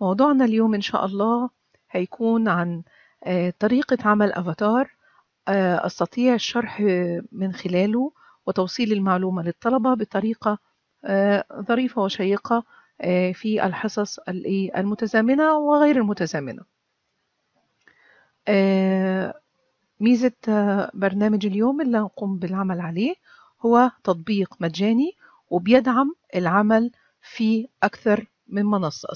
موضوعنا اليوم إن شاء الله هيكون عن آه، طريقة عمل أفاتار آه، أستطيع الشرح من خلاله وتوصيل المعلومة للطلبة بطريقة آه، ظريفة وشيقة في الحصص إيه، المتزامنة وغير المتزامنة ميزة برنامج اليوم اللي نقوم بالعمل عليه هو تطبيق مجاني وبيدعم العمل في أكثر من منصة